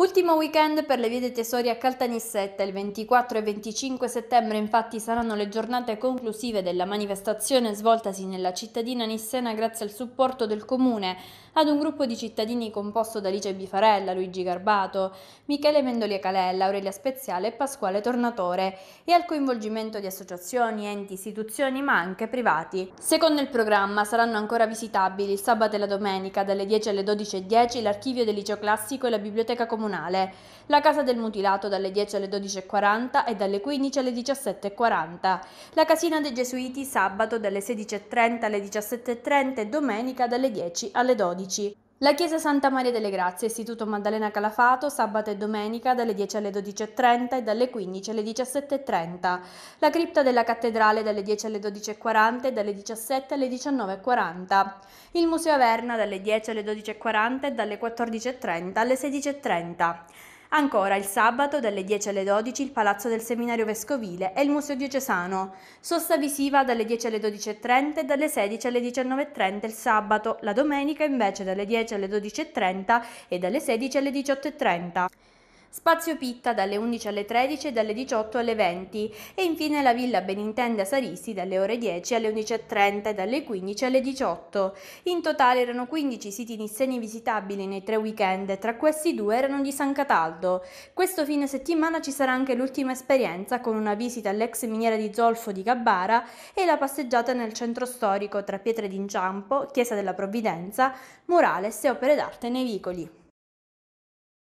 Ultimo weekend per le vie dei tesori a Caltanissetta, il 24 e 25 settembre infatti saranno le giornate conclusive della manifestazione svoltasi nella cittadina nissena grazie al supporto del comune ad un gruppo di cittadini composto da Alice Bifarella, Luigi Garbato, Michele Mendolia Calella, Aurelia Speziale e Pasquale Tornatore e al coinvolgimento di associazioni, enti, istituzioni ma anche privati. Secondo il programma saranno ancora visitabili il sabato e la domenica dalle 10 alle 12.10 l'archivio del liceo classico e la biblioteca comunale comunale. La casa del mutilato dalle 10 alle 12.40 e dalle 15 alle 17.40. La casina dei Gesuiti sabato dalle 16.30 alle 17.30 e domenica dalle 10 alle 12. La Chiesa Santa Maria delle Grazie, Istituto Maddalena Calafato, sabato e domenica dalle 10 alle 12.30 e dalle 15 alle 17.30. La cripta della cattedrale dalle 10 alle 12.40 e dalle 17 alle 19.40. Il Museo Averna dalle 10 alle 12.40 e dalle 14.30 alle 16.30. Ancora il sabato dalle 10 alle 12 il Palazzo del Seminario Vescovile e il Museo Diocesano. Sosta visiva dalle 10 alle 12.30 e dalle 16 alle 19.30 il sabato, la domenica invece dalle 10 alle 12.30 e dalle 16 alle 18.30. Spazio Pitta dalle 11 alle 13 e dalle 18 alle 20 e infine la Villa Benintende Sarissi dalle ore 10 alle 11.30 e dalle 15 alle 18. In totale erano 15 siti nisseni visitabili nei tre weekend, e tra questi due erano di San Cataldo. Questo fine settimana ci sarà anche l'ultima esperienza con una visita all'ex miniera di zolfo di Gabbara e la passeggiata nel centro storico tra pietre d'inciampo, chiesa della Provvidenza, murales e opere d'arte nei vicoli.